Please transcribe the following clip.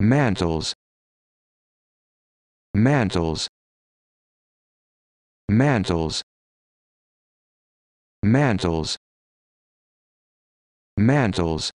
mantles mantles mantles mantles mantles